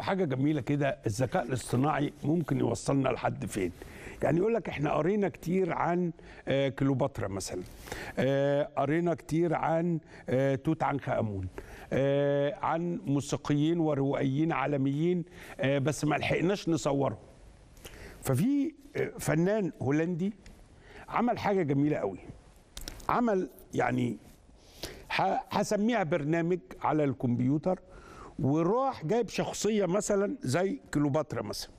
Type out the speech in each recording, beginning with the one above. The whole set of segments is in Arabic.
حاجة جميله كده الذكاء الاصطناعي ممكن يوصلنا لحد فين يعني يقول لك احنا قرينا كتير عن آه، كليوباترا مثلا آه، قرينا كتير عن آه، توت عنخ امون عن موسيقيين وروائيين عالميين بس ما لحقناش نصورهم ففي فنان هولندي عمل حاجه جميله قوي عمل يعني هسميها برنامج على الكمبيوتر وراح جايب شخصيه مثلا زي كليوباترا مثلا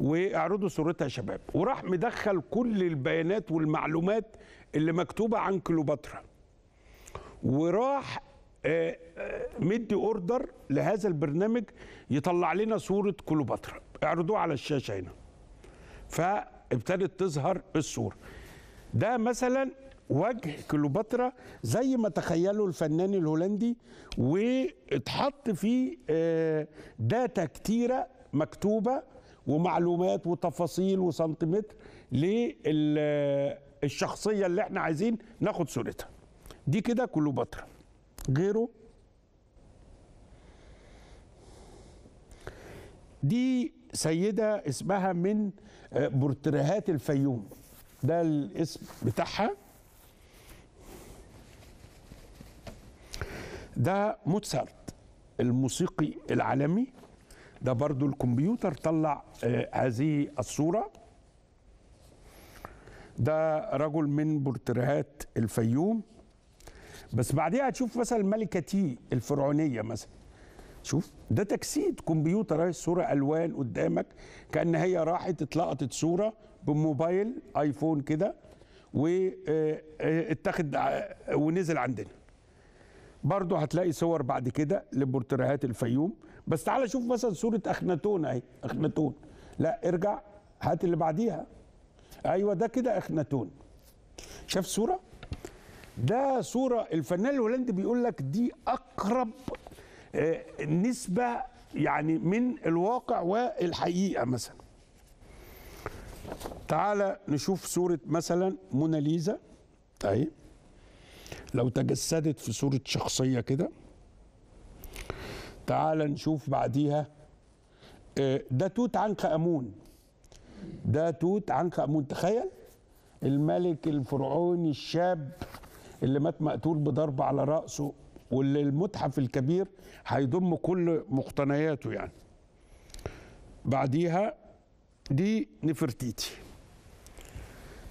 واعرضوا صورتها يا شباب وراح مدخل كل البيانات والمعلومات اللي مكتوبه عن كليوباترا وراح آه، آه، مدي اوردر لهذا البرنامج يطلع لنا صوره كليوباترا اعرضوه على الشاشه هنا فابتدت تظهر الصوره ده مثلا وجه كليوباترا زي ما تخيله الفنان الهولندي واتحط فيه آه، داتا كتيره مكتوبه ومعلومات وتفاصيل وسنتيمتر للشخصيه اللي احنا عايزين ناخد صورتها دي كده كليوباترا غيره دي سيده اسمها من آه، بورتريهات الفيوم ده الاسم بتاعها ده موتسارت الموسيقي العالمي ده برضو الكمبيوتر طلع آه، هذه الصورة ده رجل من بورتريهات الفيوم بس بعديها تشوف مثلا ملكة تي الفرعونية مثلا شوف ده تجسيد كمبيوتر اهي الصورة ألوان قدامك كأن هي راحت اتلقطت صورة بموبايل ايفون كده واتخذ آه، آه، ونزل عندنا برضه هتلاقي صور بعد كده لبورتريهات الفيوم بس تعال شوف مثلا صوره اخناتون اهي اخناتون لا ارجع هات اللي بعديها ايوه ده كده اخناتون شاف صوره ده صوره الفنان الهولندي بيقول لك دي اقرب آه، نسبه يعني من الواقع والحقيقه مثلا تعال نشوف صوره مثلا موناليزا طيب لو تجسدت في صورة شخصية كده تعال نشوف بعديها آه، ده توت عنخ امون ده توت عنخ امون تخيل الملك الفرعوني الشاب اللي مات مقتول بضرب على راسه واللي المتحف الكبير هيضم كل مقتنياته يعني بعديها دي نفرتيتي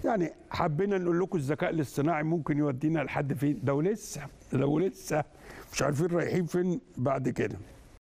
يعني حبينا نقول لكم الذكاء الاصطناعي ممكن يودينا لحد فين ده ولسه لو لسه مش عارفين رايحين فين بعد كده